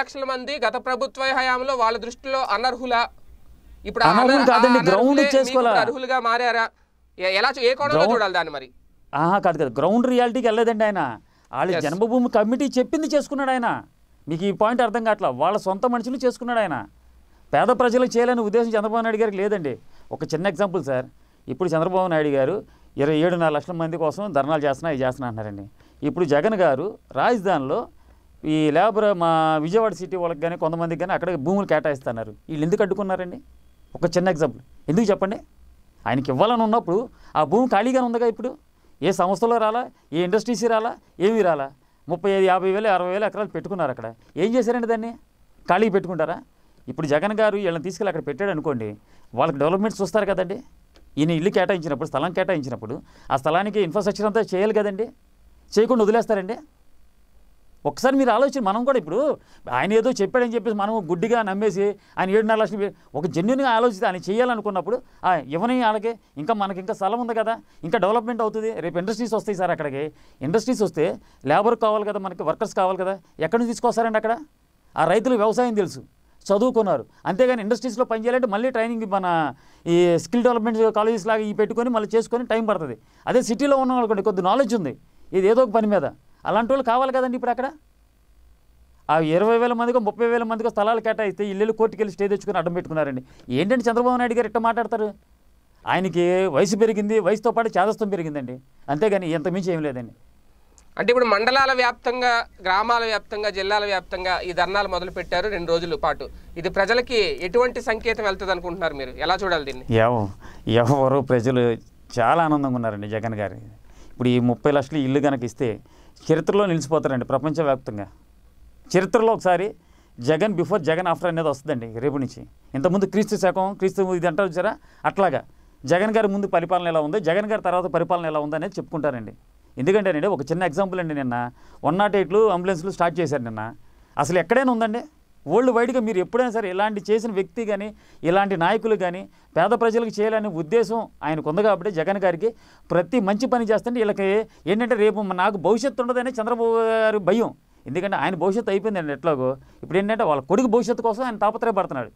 లక్షల మంది గత ప్రభుత్వ హయాంలో వాళ్ళ దృష్టిలో అనర్హుల ఇప్పుడు అర్హులుగా మారారా ఎలా ఏ కోణంలో చూడాలి దాన్ని మరి ఆహా కాదు కదా గ్రౌండ్ రియాలిటీకి వెళ్ళలేదండి ఆయన వాళ్ళ జన్మభూమి కమిటీ చెప్పింది చేసుకున్నాడు ఆయన మీకు ఈ పాయింట్ అర్థం కావట్లా వాళ్ళ సొంత మనుషులు చేసుకున్నాడు ఆయన పేద ప్రజలు చేయాలని ఉద్దేశం చంద్రబాబు నాయుడు గారికి లేదండి ఒక చిన్న ఎగ్జాంపుల్ సార్ ఇప్పుడు చంద్రబాబు నాయుడు గారు ఇరవై ఏడున్నర లక్షల మంది కోసం ధర్నాలు చేస్తున్నా ఇది చేస్తున్నా అన్నారండి ఇప్పుడు జగన్ గారు రాజధానిలో ఈ లేబర్ మా విజయవాడ సిటీ వాళ్ళకి కానీ కొంతమందికి కానీ అక్కడ భూములు కేటాయిస్తున్నారు వీళ్ళు ఎందుకు అడ్డుకున్నారండి ఒక చిన్న ఎగ్జాంపుల్ ఎందుకు చెప్పండి ఆయనకి ఇవ్వాలని ఉన్నప్పుడు ఆ భూమి ఖాళీగానే ఉందిగా ఇప్పుడు ఏ సంస్థలో రాలా ఏ ఇండస్ట్రీస్ రాలా ఏమి రాలా ముప్పై ఐదు యాభై వేలు అరవై వేలు ఎకరాలు పెట్టుకున్నారు అక్కడ ఏం చేశారండి దాన్ని ఖాళీ పెట్టుకుంటారా ఇప్పుడు జగన్ గారు వీళ్ళని తీసుకెళ్ళి అక్కడ పెట్టాడు అనుకోండి వాళ్ళకి డెవలప్మెంట్స్ చూస్తారు కదండి ఈయన ఇల్లు కేటాయించినప్పుడు స్థలం కేటాయించినప్పుడు ఆ స్థలానికి ఇన్ఫ్రాస్ట్రక్చర్ అంతా చేయాలి కదండి చేయకుండా వదిలేస్తారండి ఒకసారి మీరు ఆలోచన మనం కూడా ఇప్పుడు ఆయన ఏదో చెప్పాడని చెప్పేసి మనం గుడ్డిగా నమ్మేసి ఆయన ఏడున్నర లక్షలు ఒక జెన్యున్గా ఆలోచిస్తే ఆయన చేయాలనుకున్నప్పుడు ఇవ్వని వాళ్ళకి ఇంకా మనకి ఇంకా స్థలం ఉంది కదా ఇంకా డెవలప్మెంట్ అవుతుంది రేపు ఇండస్ట్రీస్ వస్తాయి సార్ అక్కడికి ఇండస్ట్రీస్ వస్తే లేబర్ కావాలి కదా మనకి వర్కర్స్ కావాలి కదా ఎక్కడి నుంచి తీసుకొస్తారండి అక్కడ ఆ రైతులు వ్యవసాయం తెలుసు చదువుకున్నారు అంతేగాని ఇండస్ట్రీస్లో పనిచేయాలంటే మళ్ళీ ట్రైనింగ్ మన ఈ స్కిల్ డెవలప్మెంట్ కాలేజెస్ లాగా ఈ పెట్టుకొని మళ్ళీ చేసుకొని టైం పడుతుంది అదే సిటీలో ఉన్న వాళ్ళకి కొద్ది నాలెడ్జ్ ఉంది ఇది ఏదో ఒక పని మీద అలాంటి వాళ్ళు కావాలి కదండి ఇప్పుడు అక్కడ ఆ ఇరవై వేల మందికో ముప్పై వేల మందికో స్థలాలు కేటాయిస్తే ఇల్లు కోర్టుకెళ్ళి స్టే తెచ్చుకుని అడ్డం పెట్టుకున్నారండి ఏంటంటే చంద్రబాబు నాయుడు గారు ఇట్ట మాట్లాడతారు ఆయనకి వయసు పెరిగింది వయసుతో పాటు చేదస్తం పెరిగిందండి అంతేగాని ఎంత మించి ఏం లేదండి అంటే ఇప్పుడు మండలాల వ్యాప్తంగా గ్రామాల వ్యాప్తంగా జిల్లాల వ్యాప్తంగా ఈ ధర్నాలు మొదలు పెట్టారు రెండు రోజుల పాటు ఇది ప్రజలకి ఎటువంటి సంకేతం వెళ్తుంది అనుకుంటున్నారు మీరు ఎలా చూడాలి దీన్ని ఎవరు ప్రజలు చాలా ఆనందంగా ఉన్నారండి జగన్ గారు ఇప్పుడు ఈ ముప్పై లక్షలు ఇల్లు కనుక ఇస్తే చరిత్రలో నిలిచిపోతారండి ప్రపంచవ్యాప్తంగా చరిత్రలో ఒకసారి జగన్ బిఫోర్ జగన్ ఆఫ్టర్ అనేది వస్తుందండి రేపు నుంచి ఇంతకుముందు క్రీస్తు శకం క్రీస్తు ఇది అంటారు చూసారా అట్లాగా జగన్ గారి ముందు పరిపాలన ఎలా ఉంది జగన్ గారి తర్వాత పరిపాలన ఎలా ఉంది అనేది చెప్పుకుంటారండి ఎందుకంటే అండి ఒక చిన్న ఎగ్జాంపుల్ అండి నిన్న వన్ నాట్ ఎయిట్లు అంబులెన్స్లు స్టార్ట్ చేశారు నిన్న అసలు ఎక్కడైనా ఉందండి వరల్డ్ వైడ్గా మీరు ఎప్పుడైనా సరే ఇలాంటి చేసిన వ్యక్తి కానీ ఇలాంటి నాయకులు కానీ పేద ప్రజలకు చేయాలనే ఉద్దేశం ఆయనకు ఉంది కాబట్టి జగన్ గారికి ప్రతి మంచి పని చేస్తుంటే వీళ్ళకి ఏంటంటే రేపు నాకు భవిష్యత్తు ఉండదని చంద్రబాబు గారి భయం ఎందుకంటే ఆయన భవిష్యత్తు అయిపోయిందండి ఎట్లాగో ఇప్పుడు ఏంటంటే వాళ్ళ కొడుకు భవిష్యత్తు కోసం ఆయన తాపత్రయపడుతున్నాడు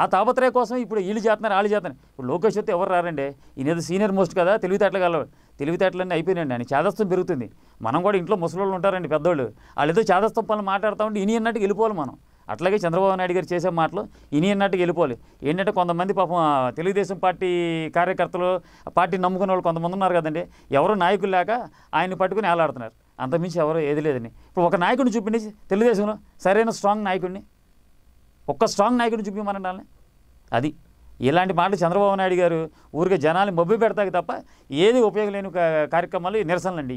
ఆ తాపత్రయ కోసం ఇప్పుడు వీళ్ళు చేస్తున్నారు వాళ్ళు చేస్తున్నారు ఇప్పుడు లోకేష్ అయితే ఎవరు రారండి ఈ ఏదో సీనియర్ మోస్ట్ కదా తెలివితేటలు గలవాడు తెలివితేటలన్నీ అయిపోయినండి ఆయన చేదస్తం పెరుగుతుంది మనం కూడా ఇంట్లో ముసలోళ్ళు ఉంటారండి పెద్దోళ్ళు వాళ్ళు ఏదో చేదస్తం పనులు మాట్లాడుతూ ఉంటే ఇని అన్నట్టు వెళ్ళిపోవాలి మనం అట్లాగే చంద్రబాబు నాయుడు గారు చేసే మాటలు ఇని అన్నట్టు వెళ్ళిపోవాలి ఏంటంటే కొంతమంది పాపం తెలుగుదేశం పార్టీ కార్యకర్తలు పార్టీ నమ్ముకున్న వాళ్ళు కొంతమంది ఉన్నారు కదండి ఎవరు నాయకులు లేక ఆయన్ని పట్టుకుని ఏలాడుతున్నారు అంతమించి ఎవరు ఏది లేదని ఇప్పుడు ఒక నాయకుడిని చూపించి తెలుగుదేశంలో సరైన స్ట్రాంగ్ నాయకుడిని ఒక్క స్ట్రాంగ్ నాయకుడిని చూపించమనండి అది ఇలాంటి మాటలు చంద్రబాబు నాయుడు గారు ఊరికే జనాలు మబ్బి పెడతాకి తప్ప ఏది ఉపయోగం లేని కార్యక్రమాలు అండి